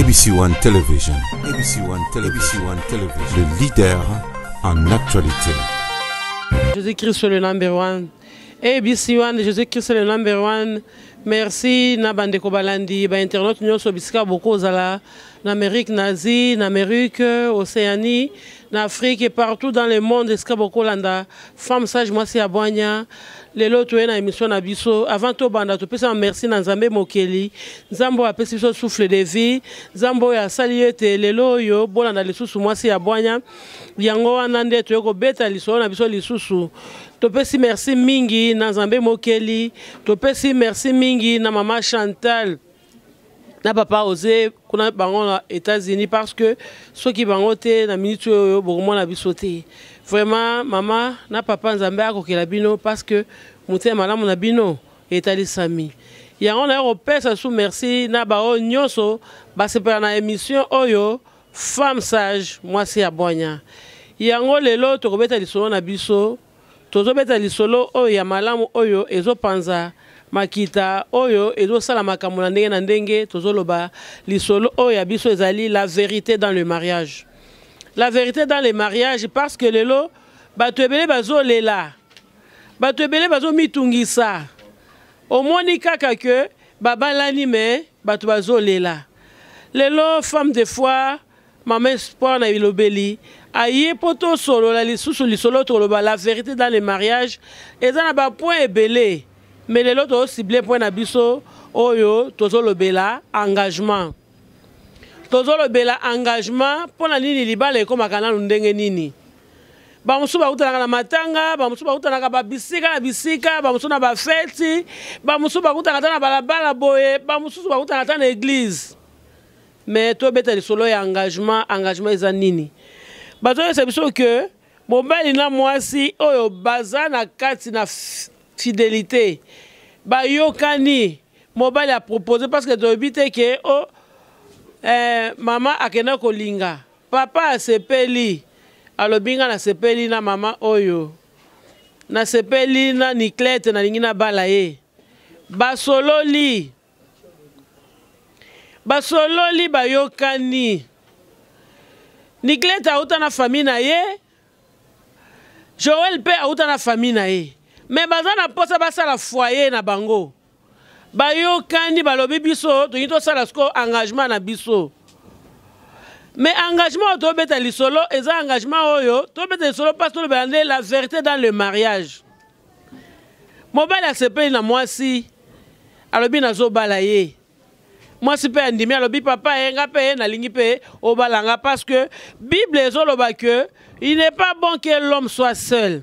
ABC One Television. ABC One, Tele ABC One Television. Le leader en actualité. Jésus-Christ le number one. ABC One, Jésus-Christ le number one. Merci na bandeko balandi ba internet nyonso bisika boko ozala na Amérique nazi, en Amérique, Océanie, en Afrique et partout dans le monde, Eskabokolanda, femme sage, moi c'est Abouania, les lots na émission na biso, avant tout banda, tu peux merci dans Zambé Mokeli, Zambo a pesé sur souffle de vie, Zambo a salué te, les yo, bon dans les sous, moi c'est Yango anande, tu yoko beta liso, na biso lisusu. topesi merci mingi na nzambe mokeli topesi merci mingi na mama chantal na papa osé kuna bango na états-unis parce que soki bango te na minute yo bokomona la te vraiment mama na papa nzambe la bino parce que motema malamu na bino etalisami a naye kopesa su merci na bao nyonso basepela na émission oyo femme sage moi c'est mwasi ya bwanya yango lelo tokobeta lisolo na biso tozobeta lisolo oyo ya malamu oyo ezopanza makita oyo ezosala makambo na ndenge na ndenge tozoloba lisolo oyo ya biso ezali la vérité dans le mariage la vérité dans le mariage parce que lelo bato ebele bazolela bato ebele bazomitungisa omoni kaka ke babalani me bato bazolela lelo femme de foi mama espoir na bilobeli aye mpo tosolola lisusu lisolo toloba la vérité dans le mariage eza na bapoint ebele me lelo tozosible mpo na biso oyo tozolobela engagement tozolobela engagement mpo na nini libala ekómaka nanu ndenge nini bamosusu bakutanaka na matanga bamosusu bakutanaka babisika na bisika bamosusu na bafeti bamosusu bakutanaka ta na balabala boye bamosusu bakutanaka ta na eglize me tobeta lisolo ya engagement engagement eza nini bato oyesa biso ke mobali na mwasi oyo baza na kati na fidélité bayokani mobali apropose parce que toyebi te ke o oh, eh, mama akenda kolinga papa asepeli alobi nga nasepeli na mama oyo nasepeli na niklete nalingi nabala ye basololi basololi bayokani niklete auta na fami na ye joel mpe auta na fami na ye Mais baza na mposa la foyer na bango bayokani balobi biso sko engagement na biso Mais engagement à solo, eza engagement oyo tobeta solo pas tolobela le la vérité dans le mariage la na papa nga parce que bible que il n'est pas bon que l'homme soit seul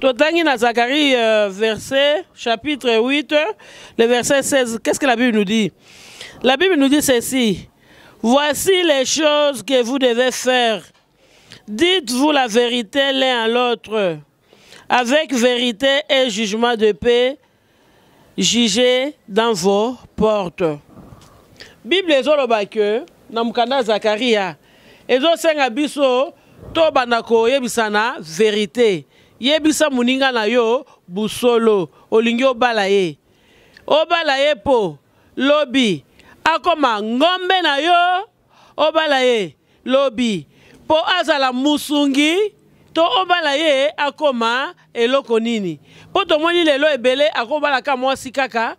Totangi na Zacharie, euh, verset, chapitre 8, le verset 16, qu'est-ce que la Bible nous dit La Bible nous dit ceci. Voici les choses que vous devez faire. Dites-vous la vérité l'un à l'autre. Avec vérité et jugement de paix, jugez dans vos portes. Bible ezoloba que na mukanda et ezosenga biso tobanda koyebisana vérité. yebisa moninga na yo busolo olingi obala ye obala ye mpo lobi akoma ngombe na yo obala ye lobi mpo azala musungi to obala ye akoma eloko nini mpo tomoni lelo ebele akobalaka mwasi kaka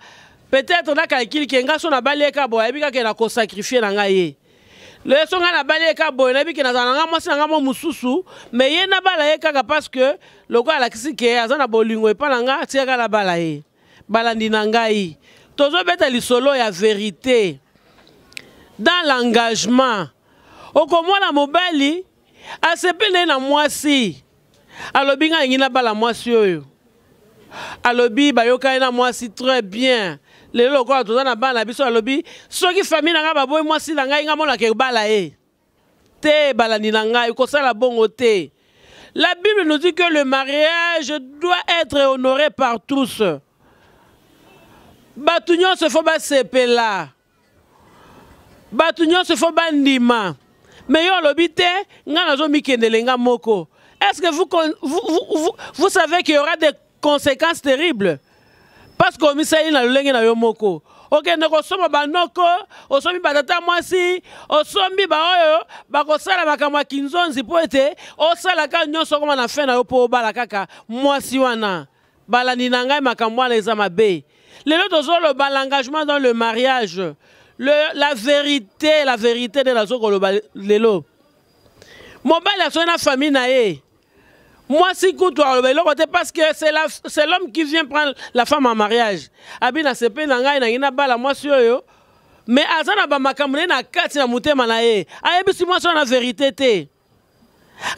peut-être na kalkili ke nga so nabali ye ka boye ayebi kaka na kosakrifie na ngai ye le son ngai la ye ka boye la ke na ngai mwasi mais ngai mo mosusu me ye nabala ye kaka parceke lokola alakisi ke aza na bolingo epai na ngai atiaka nabala ye balandi na ngai tozobeta lisolo ya vérité dans l'engagement la mobali asepeli na ye na mwasi alobi ngai alingi nabala mwasi oyo alobi na mwasi très bien le lokola toza na bana na biso alobi soki famille nga ngai baboyi mwasi nga nga mona ke bala ye te ni nga ngai sala bongo te la bible nous dit que le mariage doit être honoré par tous bato se fo basepela bato se fo ndima mais yo olobi te ngai nazomikendele nga moko est ce que vous, vous, vous, vous savez qu'il y aura des conséquences terribles parce pasko omisali na lolenge na yo moko okende kosomba banoko osombi batata mwasi osombi baoyo bakosala makambo kinzonzi pote osala ka nyoso na fin na yo po kaka mwasi wana bala na ngai a dit eza mabe le bal engagement dans le mariage le, la vérité la vérité de la lelo mobali a na famille na ye moi, si parce que c'est l'homme qui vient prendre la femme en mariage. Abina sepe nanga na ina bala moi sur yo. Mais azana ba makamune na kati na mutema na ye. Ayebi si moi sur la vérité te.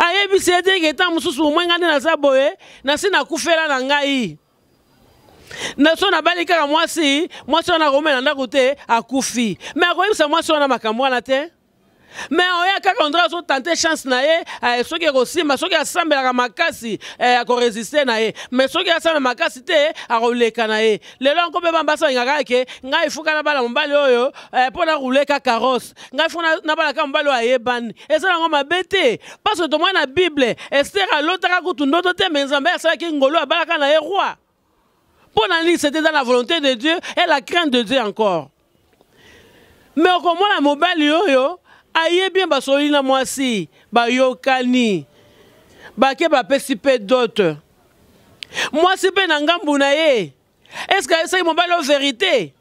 Ayebi si ete ke ta mususu mwenga na zaboye na sina kufela na ngai. na so moi kaka na mwasi na a ndako te akufi me moi moi na makamwa na te me oyo kaka ondre tenter chance na ye soki akosimba soki asambelaka makasi eh, à na ye mais soki asambela makasi te akoleka na ye lelo nko mpe bambasalingaka eke ngai fuka nabala mobali oyo mpo nakuleka karose ngai fuka nabalaka mobali oyo ayebani ezala yango mabe te parce tomoi na bible ester notre kutu mais te me ça asalaki ngolo abalaka na ye roi mpo na c'était dans la volonté de dieu et la crainte de dieu encore mais mobile yo yo? ayebi ye basoli na mwasi bayokani bake bapesi mpe dote mwasi mpe na ngambu na ye eske aesaki mobali o verité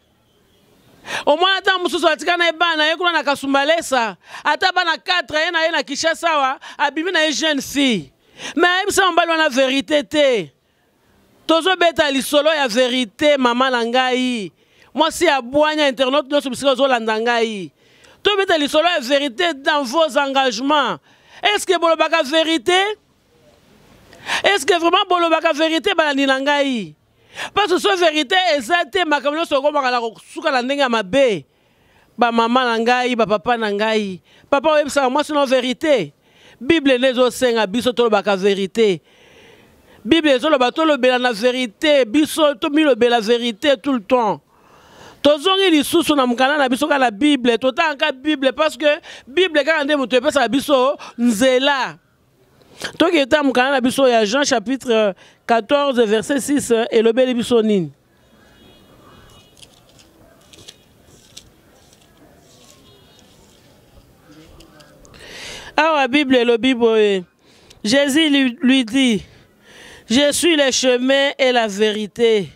omwana ata mosusu atika na ye bana na ye kuna na kasumbalesa ata bana 4 aye na ye na kishasa awa abimi na ye jeune fille me ayebisa mobali wana verité te tozobeta lisolo ya verité mama na ngai mwasi abwanya internaute nyonso bisika ozolanda ngai Tout tobeta lisolo ya vérité dans vos engagements est ce que bolobaka vérité est ce que vraiment bolobaka vérité balandi na ngai parce que so vérité eza te makambo nyonso okomaka na kosuka na ndenge ya mabe bamama na ngai bapapa na ngai papa oyebisaka mwasi no vérité bible nde ezosenga biso tolobaka vérité bible ezoloba tolobela na vérité biso tomilobela vérité tout le temps tozongi lisusu na sur na biso kaka na bible totangaka bible parce que bible kaka là. moto epesaka biso nzela tokee ta mokanda na biso ya jean chapitre 14 euh, verset 6 et le elobeli biso Alors la bible le boye jésus lui, lui dit je suis le chemin et la vérité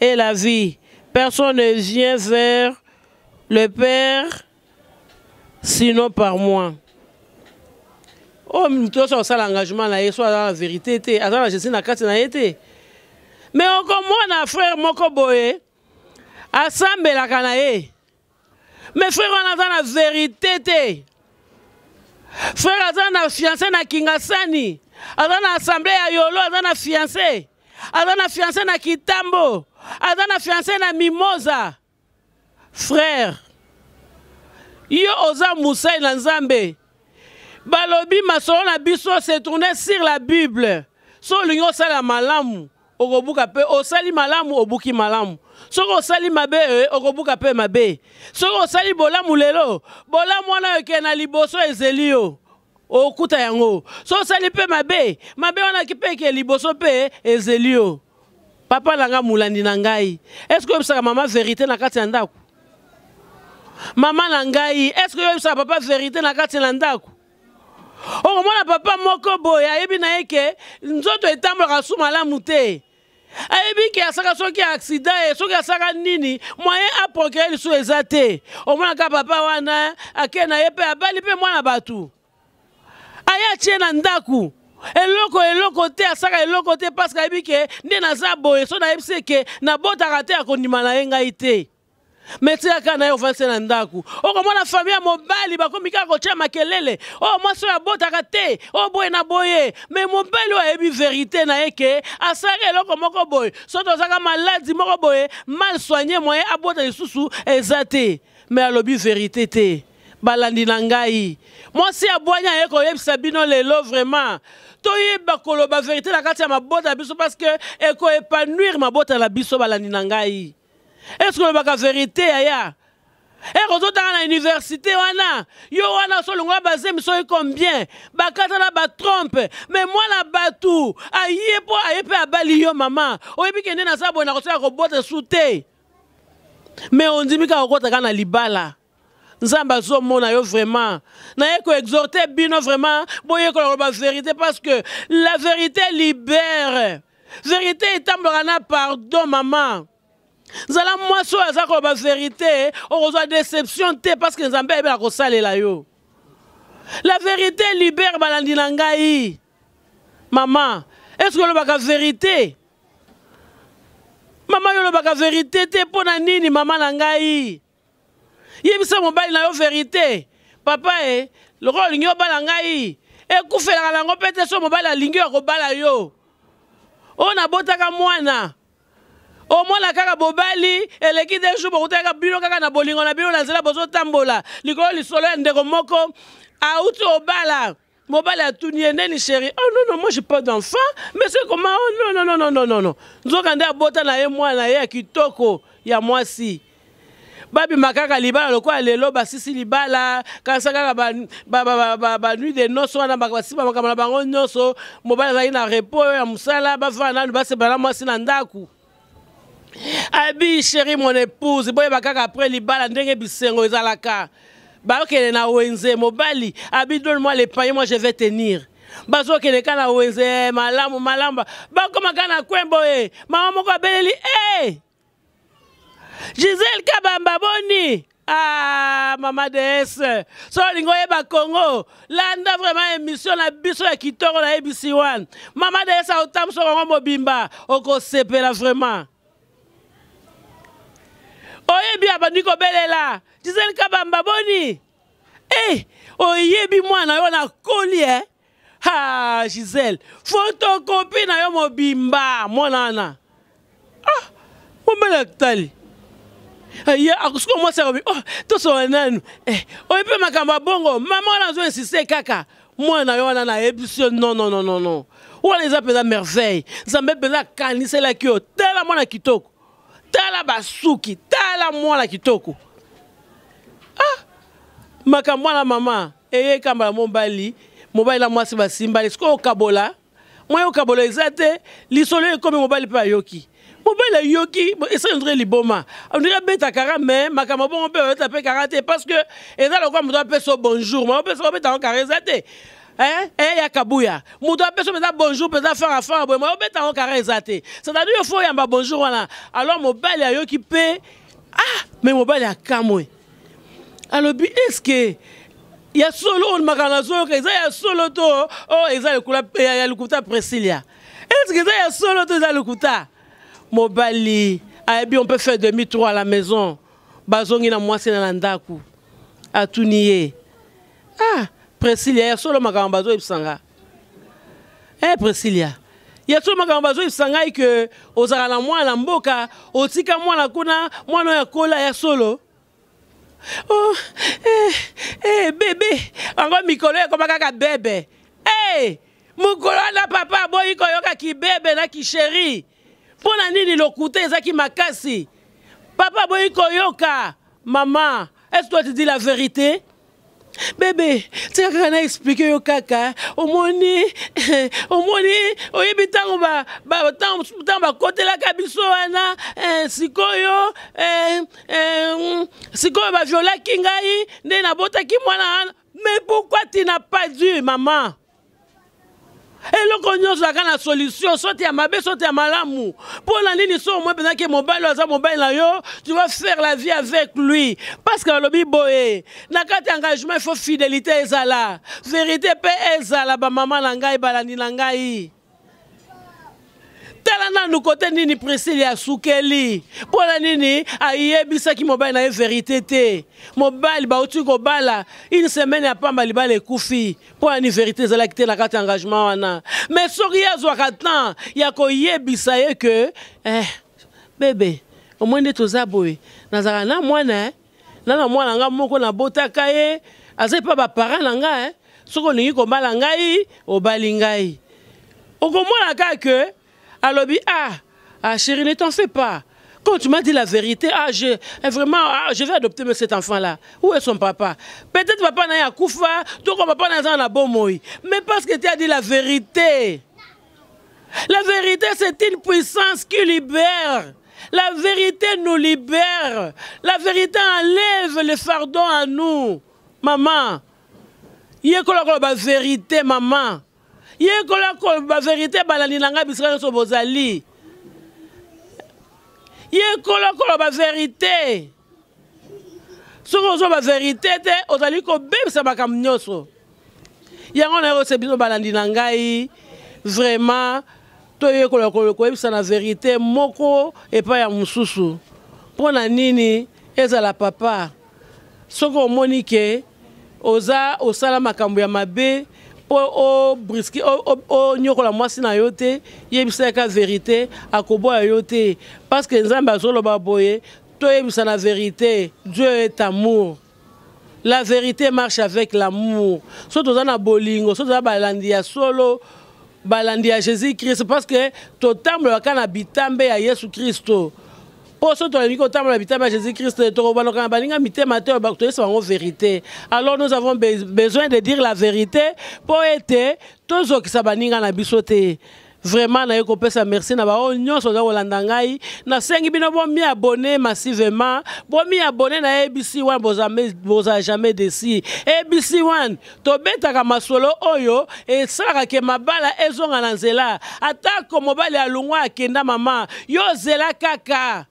et la vie Personne ne vient vers le Père sinon par moi. Oh, tout ça l'engagement là, soit dans la vérité, été, je la gestion la carte na été. Mais encore moi na frère moko boye, assemble la kanaye. Mais frère on attend la vérité été. Frère attend la fiancée na kingasani, attend na assemblée à yolo, attend na fiancé, attend na fiancé na kitambo. Adana fiancé na mimoza Frère, yo oza mosai na nzambe balobi masolo biso se tourne sur la bible so olingi sala malamu okobuka mpe osali malamu obuki malamu soki osali mabe eh, okobuka pe mabe So osali bolamu lelo bolamu wana okee na liboso ezelio. okuta yango so osali pe mabe mabe wana pe ke liboso pe ezelio. papa na ngai molandi na ngai estce oyebisaka mama verité na kati ya ndako mama na ngai estce oyebisaka papa verité na kati na ndako okomona papa moko boye ayebi na ye ke nzoto etambolaka su malamu te ayebi ke asaka soki aksida ye soki asaka nini moyen aprokere lisu eza te omona kaka papa wana akei na ye mpe abali mpe mwana bato aye atie na ndako eloko eloko te asaka eloko te parceke ayebi ke nde naza boye so nayebisi eke nabotaka te ya kondima na ye ngai te me tika kaka na ye ofandise na ndako okomona oh, fami ya mobali bakomi kaka kotya makelele oyo oh, mwasi oyo abotaka te oyo oh, boye na boye me mobali oyo ayebi verité na ye ke asaka eloko moko boye so tozaka maladi moko boye mal soigne moye abota lisusu eza te me alobi verité te balandi na ngai Moi mwasi abwani aye koyebisa bino lelo vraiment toyeba koloba ba na kati ya mabota na biso parce que ekoépanouir mabota na biso balandi na ngai ece kolobaka verité yaya ere eh, ozotanga na université wana yo wana osolongola bazemi soki combien bakatana batrompe me mwana batu aye mpo aye mpe abali yo mama oyebi kende naza boye na kosala kobota me ondimi kaka okota kaka na libala zo mona yo vraiment naye koexhorte bino vraiment ko la vérité parce que la vérité libère vérité etambolaka pardon maman. nzala moi oyo aza la vérité on reçoit déception te parce que la ayebela kosalela yo la vérité libère balandi est-ce que estce olobaka vérité Maman yo olobaka vérité te pona nini maman ngai yebisa mobali na yo vérité, papa eh, e loko olingi obala ngai ekufelaka nango mpe te so mobali alingi ko bala yo oyo nabotaka mwana omona kaka bobali eleki de jour bokutaka bino kaka na bolingo na bino na nzela bozotambola likolo lisolo ya ndeko moko auti obala mobali atuni ye ni chéri. oh non non moi j'ai pas d'enfant mais c'est comment oh non non non non non non nzoka nde abota na ye mwana ye ya a moi si. babima kaka libala lokola lelo basisi libala kasi kaka banui de noso wana basimba makambo na bango nyonso mobali azalaki na repo oyo ya mosala bafana nanu basepana mwasi na ndako abi sheri mon épouse boyeba kaka après libala ndenge bisengo ezalaka bakokende na wenze mobali abi donne moi le paye moi je vais tenir bazokende kaka na wenze eh, malamu malamba bakoma kaka na kwembo e mama moko abeleli e eh! hey! Gisèle Kabamba Boni ah mama ds so olingi Congo kongo landa vraiment émission na biso ya kitoko nayebisi 1 mama ds bimba kongo mobimba okosepela vraiment oyebi abandi là Gisèle kabamba boni Eh, oyebi mwana yo na collier, eh. ha ah, gisele photocopie na yo mobimba monana. wana ah mobela kitali Eh, ye akosuki ah, omwasi akobi oh, tosolola nanu eh, oyepe makambo ya bongo mama wana azoinsiste kaka mwana yo wana nayebisi yo nonnnnn no. wana eza mpenza merveille nzambe mpenza akaniselaki yo tala mwana kitoko tala basuki tala mwana kitoko ah, makambo wana mama eyekambala mobali mobali na mwasi basimbali sikoyo okabola mwa yo okabola eza te eh, lisolo ekomi mobali mpe ayoki Pour yoki, c'est André Liboma. On dirait bête à cara, mais ma camabon, on peut taper karaté parce que, et là, le roi, on appeler ça bonjour, mais on peut se ça en carré Hein? Eh, y'a kabouya. Moudou appelle ça, mais bonjour, peut-être faire affaire à mais on peut en carré zate. C'est-à-dire, il faut y'a ma bonjour, voilà. Alors, mon bel y'a yoki pé. Ah! Mais mon bel y'a kamoué. Alors, puis, est-ce que. Il y a solo ma une magalazo, il y a solo toi oh, il y a le couta Priscilla. Est-ce que il y a solo tout, il y a le mobali on peut faire demi tour à la maison bazongi na mwasi na na à tout nié ah y a solo makambo bazoyebisa nga eh, il y a solo makambo et que que ozalaka na mwana na mboka otika la kuna mwana cola kola ya solo oh, eh, eh, bébé, encore mikolo ekoma kaka bebe e hey, il y papa aboyi koyoka là, na chérie. mpo na nini lokuta ezalaki makasi papa boyi koyoka mama est-ce toi tu dis la vérité bebe tika kaka na explike yo kaka omoni omoni oyebi ntango ntango bakotelaka biso wana eh, sikoyo eh, eh, sikoyo baviolaki ngai nde nabotaki mwana wana mais pourquoi tu n'as pas dû maman le nyonso a la solution soit il Pour malamu la nini so omoi mpenzaki mobali mon il yo tu vas faire la vie avec lui parce que le na kati engagement il faut fidélité là. vérité mpe ezala bamama tala nanu kote nini prisile asukeli mpona nini ki mobile na ye verité te mobali bauti bala, une semaine ya pamba libala ekufi mpona ni vérité ezalaki la na la engagement wana mais soki ye azwaka temps ya ko ye ke eh, bebe omoi au toza boye nazalaka na mwana eh? na nana mwana nga moko nabotaka ye aza epa baparan na nga eh? soki olingi kobala ngai obali ngai okomona kaka alors, ah ah chérie ne t'en fais pas quand tu m'as dit la vérité ah je eh, vraiment ah, je vais adopter cet enfant là où est son papa peut-être papa n'a pas donc papa n'a la bon mais parce que tu as dit la vérité la vérité c'est une puissance qui libère la vérité nous libère. La vérité enlève le fardeau à nous. Maman, il y a que la vérité, maman. yekola baverité balandi na ngai bisika nyonso bozali yekola koloba verité soki ozoba verité te ozali kobebisa makambo nyonso yango na yo ose biso balandi na ngai vraiment toyekola koyebisa na verité moko epai ya mosusu mpo na nini ezala papa soki omoni ke oza osala makambo ya mabe obriski onyokola mwasi na yo te yebisa yaka verité akoboya yo te parce que nzambe azoloba boye toyebisa na verité dieu est amour la vérité marche avec l'amour so toza na bolingo so toza balandi ya solo balandi ya jésus christ parce que totambolaka na bitambe ya yesu kristo poso tolingi kotambola bitaba jésus christ tokobaluka na baninga mitema te oyo bakotoyesa bango vérité alors nous avons besoin de dire la vérité mpo ete tozokisa baninga na biso te vraiment naye kopesa merci na baoyo nyonso oza kolanda ngai nasengi bino bomi abone massivement bomi abone na abc 1 boza jamais desi abc 1 tobetaka masolo oyo esalaka ke mabala ezonga na nzela atako mobali alongwa akenda mama yo zela kaka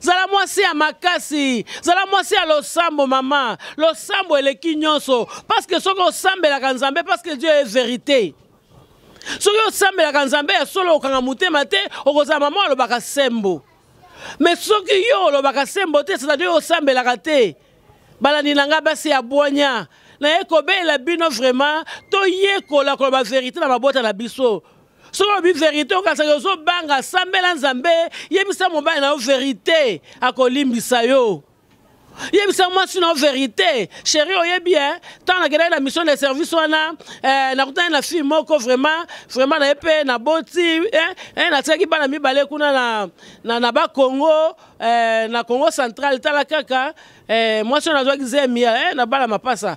zala mwasi ya makasi zala mwasi ya losambo mama losambo eleki nyonso parceke la kanzambe. parce que dieu est vérité. Soko soki la kanzambe. ya solo okanga motema te okozala mama olobaka sembo Mais soko yo olobaka sembo te Dieu osambelaka te balandi na ngai basi ya bwanya naye la bino vraiment yeko toyekola koloba vérité na bota na biso vérité, soki obi la okasaki banga asambela nzambe yebisa mobali na vérité à akolimbisa yo yebisa mwasi vérité. vérité verité sheri bien. tant ntango la la mission de service wana eh, nakutani na fille moko vraiment vraiment et hein, hein, qui naboti natikaki mi mibale kuna na na na congo eh, central tala kaka eh, qui oyo nazwaki hein na mapasa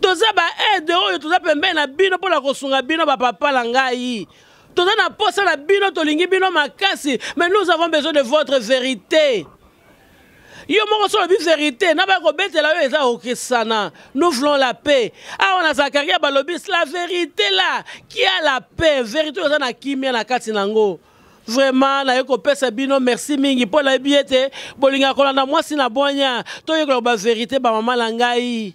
toza baaide oyo toza pembeni na bino la kosunga bino papa la ngai toza na posa na bino tolingi bino makasi mais nous avons besoin de votre vérité yo moko so olobi vérité na baya kobetela la eza okesana nous voulons la paix on a zakaria lobis la vérité là qui a la paix vérité oyo na kimia na kati na yango vraiment naye pesa bino merci mingi mpo la biete, bolinga kolanda si na to toyekola ba vérité bamama maman ngai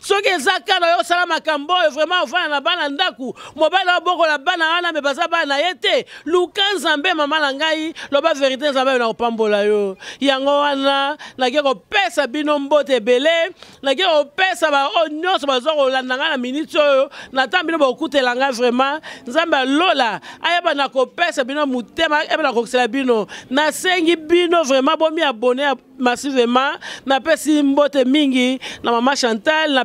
soki eza kana oyo osala makambo oyo vraiment ovanda na bana ndako mobali obokola bana wana me baza bana na ye te luka nzambe mama na ngai loba verité nzambe oyo na kopambola yo yango wana nake kopesa bino mbote ebele nake kopesa baoyo nyonso baza kolanda ngai na miniti oyo natan bino bokutela ngai vraiment nzambe alola ayeba na kopesa bino motema ayeba na kokisela bino nasengi bino vraiment bomi abone massivement napesi mbote mingi na mama chantal na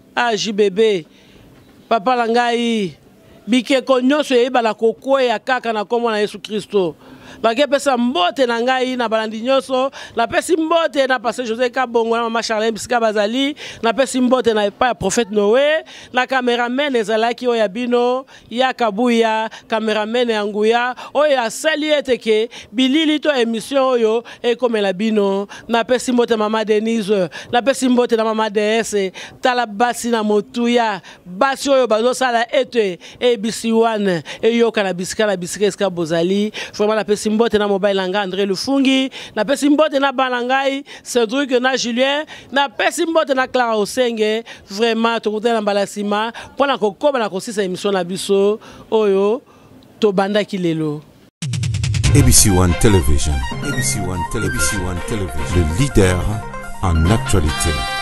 AJBB ah, papa na ngai bikeko nyonso eyebana kokwea kaka na nkombo na yesu kristo La epesa mbote na ngai na balandi nyonso napesi mbote na paster josé kabongo na mama charlin bisika bazali napesi mbote na pas prophète noé na cameraman ezalaki oya ya bino ya kabuya cameraman ya nguya ya sali eteke, que, bilili to émission oyo ekomela bino napesi mbote mama denise napesi mbote na mama ds tala basi na motuya basi oyo bazosala ete One. wana eyoka na bisika na bisika esika bozali vraiment mbote na mobali na ngai andré lufungi napesi mbote na balangai Cedric na Julien, na pesi mbote na clara osenge vraiment tokutani na pona nsima mpo na kokoba na kosisa émission na biso oyo to tobandaki lelo ABC One Television. ABC One Television. ABC One Television. Le leader en actualité.